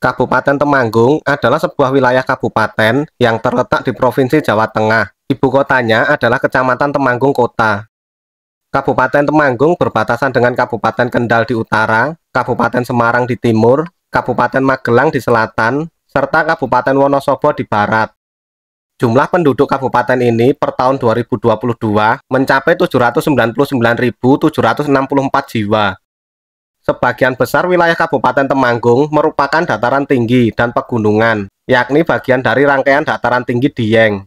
Kabupaten Temanggung adalah sebuah wilayah kabupaten yang terletak di Provinsi Jawa Tengah. Ibu kotanya adalah Kecamatan Temanggung Kota. Kabupaten Temanggung berbatasan dengan Kabupaten Kendal di utara, Kabupaten Semarang di timur, Kabupaten Magelang di selatan, serta Kabupaten Wonosobo di barat. Jumlah penduduk kabupaten ini per tahun 2022 mencapai 799.764 jiwa. Sebagian besar wilayah Kabupaten Temanggung merupakan dataran tinggi dan pegunungan, yakni bagian dari rangkaian dataran tinggi Dieng.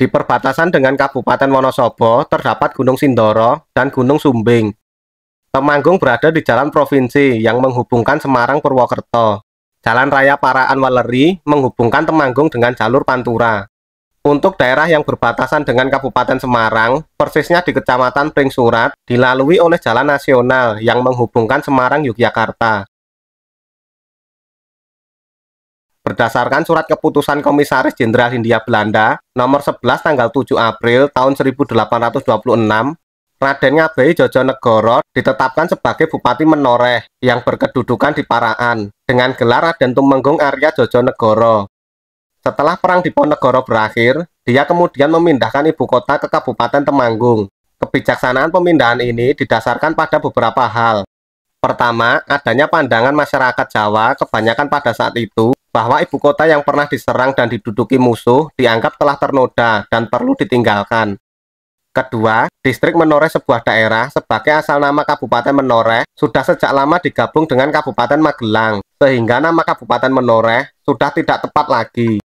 Di perbatasan dengan Kabupaten Wonosobo terdapat Gunung Sindoro dan Gunung Sumbing. Temanggung berada di jalan provinsi yang menghubungkan Semarang Purwokerto. Jalan Raya Paraan Waleri menghubungkan Temanggung dengan jalur Pantura. Untuk daerah yang berbatasan dengan Kabupaten Semarang, persisnya di Kecamatan Pringsurat, dilalui oleh Jalan Nasional yang menghubungkan Semarang Yogyakarta. Berdasarkan surat keputusan Komisaris Jenderal Hindia Belanda nomor 11 tanggal 7 April tahun 1826, Raden Ngabei Jojonegoro ditetapkan sebagai Bupati Menoreh yang berkedudukan di Paraan dengan gelar Raden Tumenggung Arya Jojonegoro setelah Perang di Diponegoro berakhir, dia kemudian memindahkan ibu kota ke Kabupaten Temanggung. Kebijaksanaan pemindahan ini didasarkan pada beberapa hal. Pertama, adanya pandangan masyarakat Jawa kebanyakan pada saat itu bahwa ibu kota yang pernah diserang dan diduduki musuh dianggap telah ternoda dan perlu ditinggalkan. Kedua, distrik Menoreh sebuah daerah sebagai asal nama Kabupaten Menoreh sudah sejak lama digabung dengan Kabupaten Magelang, sehingga nama Kabupaten Menoreh sudah tidak tepat lagi.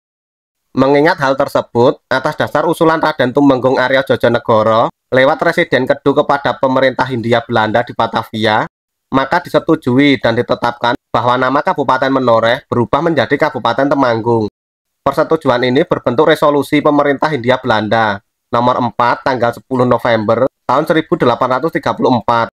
Mengingat hal tersebut, atas dasar usulan Raden Tumenggung Arya Jojonegoro lewat Residen Kedua kepada pemerintah Hindia Belanda di Batavia, maka disetujui dan ditetapkan bahwa nama Kabupaten Menoreh berubah menjadi Kabupaten Temanggung. Persetujuan ini berbentuk resolusi pemerintah Hindia Belanda nomor 4 tanggal 10 November tahun 1834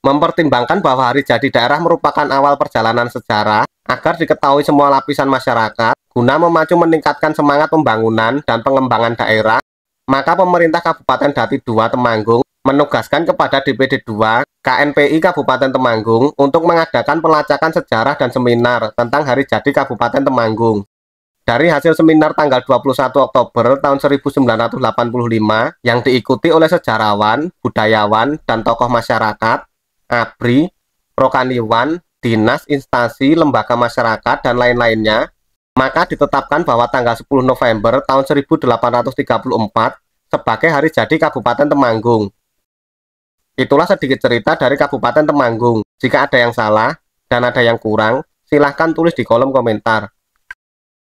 mempertimbangkan bahwa hari jadi daerah merupakan awal perjalanan sejarah agar diketahui semua lapisan masyarakat guna memacu meningkatkan semangat pembangunan dan pengembangan daerah, maka pemerintah Kabupaten Dati II Temanggung menugaskan kepada DPD II KNPI Kabupaten Temanggung untuk mengadakan pelacakan sejarah dan seminar tentang hari jadi Kabupaten Temanggung. Dari hasil seminar tanggal 21 Oktober tahun 1985 yang diikuti oleh sejarawan, budayawan, dan tokoh masyarakat, ABRI, Prokaniwan, dinas, instansi, lembaga masyarakat, dan lain-lainnya, maka ditetapkan bahwa tanggal 10 November tahun 1834 sebagai hari jadi Kabupaten Temanggung. Itulah sedikit cerita dari Kabupaten Temanggung. Jika ada yang salah dan ada yang kurang, silahkan tulis di kolom komentar.